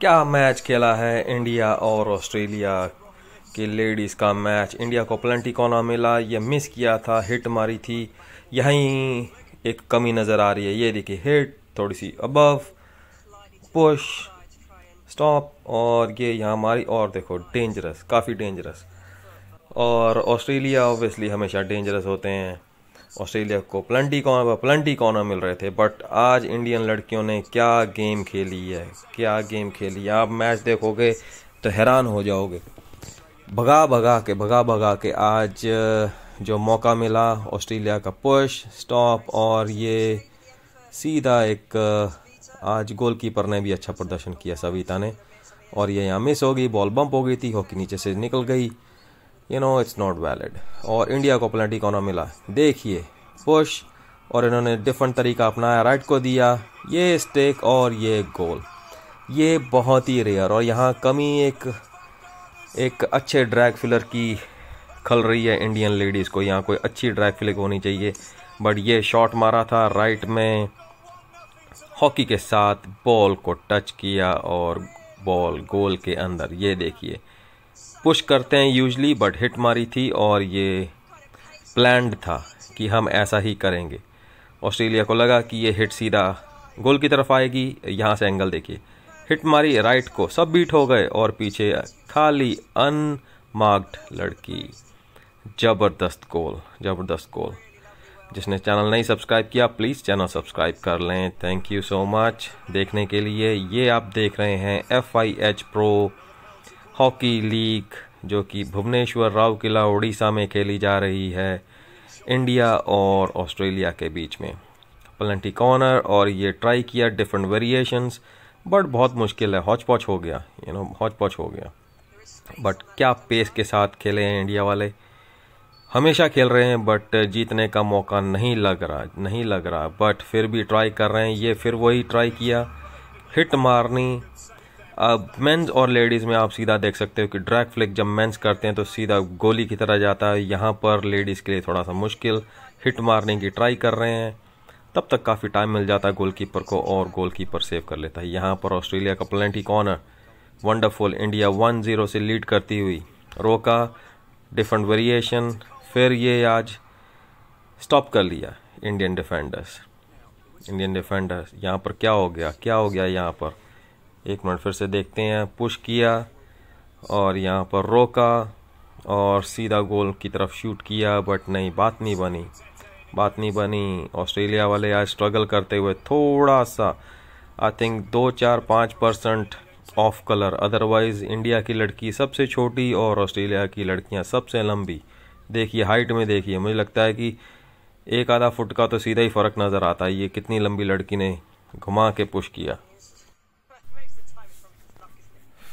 क्या मैच खेला है इंडिया और ऑस्ट्रेलिया के लेडीज़ का मैच इंडिया को प्लेंटी कोना मिला ये मिस किया था हिट मारी थी यहीं एक कमी नज़र आ रही है ये देखिए हिट थोड़ी सी अबव पुश स्टॉप और ये यहाँ मारी और देखो डेंजरस काफ़ी डेंजरस और ऑस्ट्रेलिया ऑब्वियसली हमेशा डेंजरस होते हैं ऑस्ट्रेलिया को प्लंटी कॉर्नर पर प्लंटी कॉर्नर मिल रहे थे बट आज इंडियन लड़कियों ने क्या गेम खेली है क्या गेम खेली है आप मैच देखोगे तो हैरान हो जाओगे भगा भगा के भगा भगा के आज जो मौका मिला ऑस्ट्रेलिया का पुश स्टॉप और ये सीधा एक आज गोलकीपर ने भी अच्छा प्रदर्शन किया सविता ने और ये यहाँ मिस हो गई बॉल बम्प हो गई थी हॉकी नीचे से निकल गई you know it's not valid और इंडिया को अपना टिकोना मिला देखिए पुश और इन्होंने डिफरेंट तरीका अपनाया राइट को दिया ये स्टेक और ये गोल ये बहुत ही रेयर और यहाँ कमी एक एक अच्छे ड्रैग फिलर की खल रही है इंडियन लेडीज़ को यहाँ कोई अच्छी ड्रैग फिलिक होनी चाहिए बट ये शॉट मारा था राइट में हॉकी के साथ बॉल को टच किया और बॉल गोल के अंदर ये देखिए पुश करते हैं यूजली बट हिट मारी थी और ये प्लैंड था कि हम ऐसा ही करेंगे ऑस्ट्रेलिया को लगा कि ये हिट सीधा गोल की तरफ आएगी यहाँ से एंगल देखिए हिट मारी राइट को सब बीट हो गए और पीछे खाली अनमार्क्ड लड़की ज़बरदस्त गोल ज़बरदस्त गोल जिसने चैनल नहीं सब्सक्राइब किया प्लीज़ चैनल सब्सक्राइब कर लें थैंक यू सो मच देखने के लिए ये आप देख रहे हैं F I H pro hockey league जो कि भुवनेश्वर राव किला उड़ीसा में खेली जा रही है इंडिया और ऑस्ट्रेलिया के बीच में पलंटी कॉर्नर और ये ट्राई किया डिफरेंट वेरिएशंस बट बहुत मुश्किल है हॉच पॉच हो गया यू नो हॉच पॉच हो गया बट क्या पेस के साथ खेले हैं इंडिया वाले हमेशा खेल रहे हैं बट जीतने का मौका नहीं लग रहा नहीं लग रहा बट फिर भी ट्राई कर रहे हैं ये फिर वही ट्राई किया हिट मारनी अब मेंस और लेडीज़ में आप सीधा देख सकते हो कि ड्रैग फ्लिक जब मेंस करते हैं तो सीधा गोली की तरह जाता है यहाँ पर लेडीज़ के लिए थोड़ा सा मुश्किल हिट मारने की ट्राई कर रहे हैं तब तक काफ़ी टाइम मिल जाता है गोलकीपर को और गोलकीपर सेव कर लेता है यहाँ पर ऑस्ट्रेलिया का penalty corner wonderful India one zero से लीड करती हुई रोका डिफरेंट वेरिएशन फिर ये आज स्टॉप कर लिया इंडियन डिफेंडर्स इंडियन डिफेंडर्स यहाँ पर क्या हो गया क्या हो गया यहाँ पर एक मिनट फिर से देखते हैं पुश किया और यहाँ पर रोका और सीधा गोल की तरफ शूट किया बट नहीं बात नहीं बनी बात नहीं बनी ऑस्ट्रेलिया वाले आज स्ट्रगल करते हुए थोड़ा सा आई थिंक दो चार पाँच percent of colour otherwise India की लड़की सबसे छोटी और ऑस्ट्रेलिया की लड़कियाँ सबसे लंबी देखिए हाइट में देखिए मुझे लगता है कि एक आधा फुट का तो सीधा ही फ़र्क नज़र आता है ये कितनी लंबी लड़की ने घुमा के पुश किया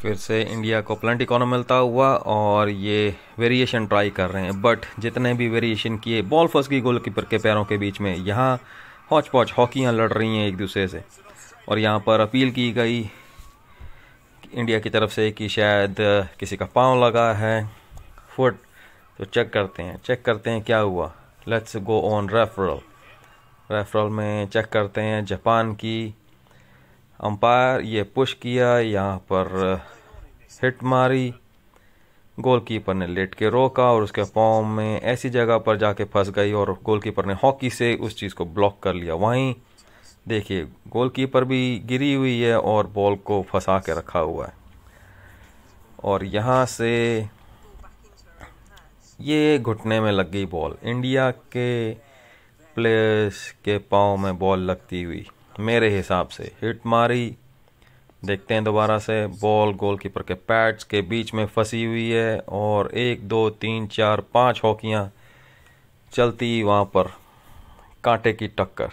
फिर से इंडिया को प्लंट इकोनॉमी मिलता हुआ और ये वेरिएशन ट्राई कर रहे हैं बट जितने भी वेरिएशन किए बॉल फंस गई गोलकीपर के पैरों के बीच में यहाँ हौच पौच हॉकियाँ लड़ रही हैं एक दूसरे से और यहाँ पर अपील की गई इंडिया की तरफ से कि शायद किसी का पाँव लगा है फुट तो चेक करते हैं चेक करते हैं क्या हुआ let's go on referral referral में चेक करते हैं जापान की अंपायर ये पुश किया यहाँ पर हिट मारी गोलकीपर ने लेट के रोका और उसके पाँव में ऐसी जगह पर जाके फंस गई और गोलकीपर ने हॉकी से उस चीज़ को ब्लॉक कर लिया वहीं देखिए गोलकीपर भी गिरी हुई है और बॉल को फंसा के रखा हुआ है और यहाँ से ये घुटने में लग गई बॉल इंडिया के प्लेयर्स के पाँव में बॉल लगती हुई मेरे हिसाब से हिट मारी देखते हैं दोबारा से बॉल गोलकीपर के पैड्स के बीच में फंसी हुई है और एक दो तीन चार पाँच हॉकियाँ चलती वहाँ पर कांटे की टक्कर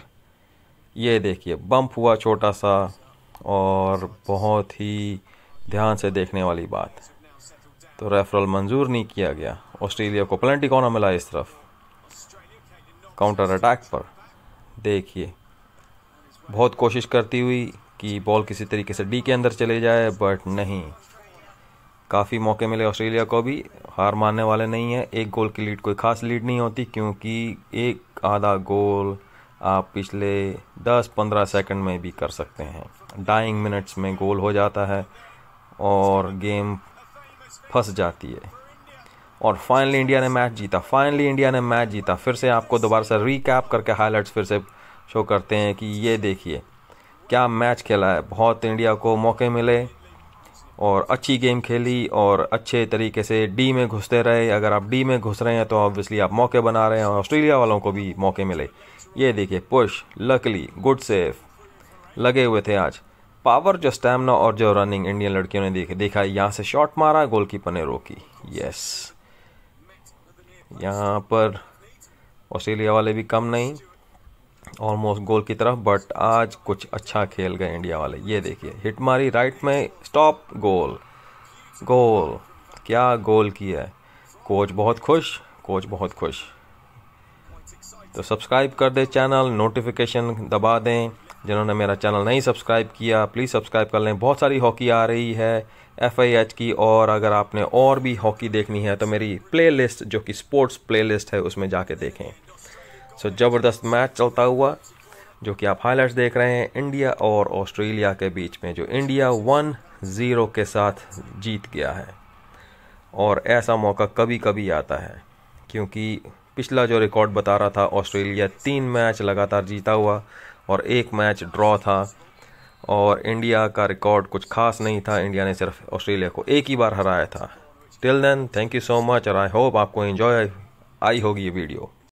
ये देखिए बम्प हुआ छोटा सा और बहुत ही ध्यान से देखने वाली बात तो रेफरल मंजूर नहीं किया गया ऑस्ट्रेलिया को प्लेंटी कॉर्नर मिला इस तरफ काउंटर अटैक पर देखिए बहुत कोशिश करती हुई कि बॉल किसी तरीके से डी के अंदर चले जाए बट नहीं काफ़ी मौके मिले ऑस्ट्रेलिया को भी हार मानने वाले नहीं है एक गोल की लीड कोई ख़ास लीड नहीं होती क्योंकि एक आधा गोल आप पिछले 10-15 सेकंड में भी कर सकते हैं डाइंग मिनट्स में गोल हो जाता है और गेम फंस जाती है और फाइनली इंडिया ने मैच जीता फाइनली इंडिया ने मैच जीता फिर से आपको दोबारा से रीकैप करके हाईलाइट्स फिर से शो करते हैं कि ये देखिए क्या मैच खेला है बहुत इंडिया को मौके मिले और अच्छी गेम खेली और अच्छे तरीके से डी में घुसते रहे अगर आप डी में घुस रहे हैं तो ऑब्वियसली आप मौके बना रहे हैं और ऑस्ट्रेलिया वालों को भी मौके मिले ये देखिए पुश लकली गुड सेफ लगे हुए थे आज पावर जो स्टैमिना और जो रनिंग इंडियन लड़कियों ने देखे देखा यहाँ से शॉट मारा गोलकीपर ने रोकी यस यहाँ पर ऑस्ट्रेलिया वाले भी कम नहीं ऑलमोस्ट गोल की तरफ बट आज कुछ अच्छा खेल गए इंडिया वाले ये देखिए हिट मारी राइट में स्टॉप गोल गोल क्या गोल किया है कोच बहुत खुश कोच बहुत खुश तो सब्सक्राइब कर दे चैनल नोटिफिकेशन दबा दें जिन्होंने मेरा चैनल नहीं सब्सक्राइब किया प्लीज़ सब्सक्राइब कर लें बहुत सारी हॉकी आ रही है एफ की और अगर आपने और भी हॉकी देखनी है तो मेरी प्लेलिस्ट जो कि स्पोर्ट्स प्लेलिस्ट है उसमें जाके देखें सो ज़बरदस्त मैच चलता हुआ जो कि आप हाईलाइट्स देख रहे हैं इंडिया और ऑस्ट्रेलिया के बीच में जो इंडिया वन ज़ीरो के साथ जीत गया है और ऐसा मौका कभी कभी आता है क्योंकि पिछला जो रिकॉर्ड बता रहा था ऑस्ट्रेलिया तीन मैच लगातार जीता हुआ और एक मैच ड्रॉ था और इंडिया का रिकॉर्ड कुछ खास नहीं था इंडिया ने सिर्फ ऑस्ट्रेलिया को एक ही बार हराया था till then thank you so much और आई होप आपको एंजॉय आई होगी ये वीडियो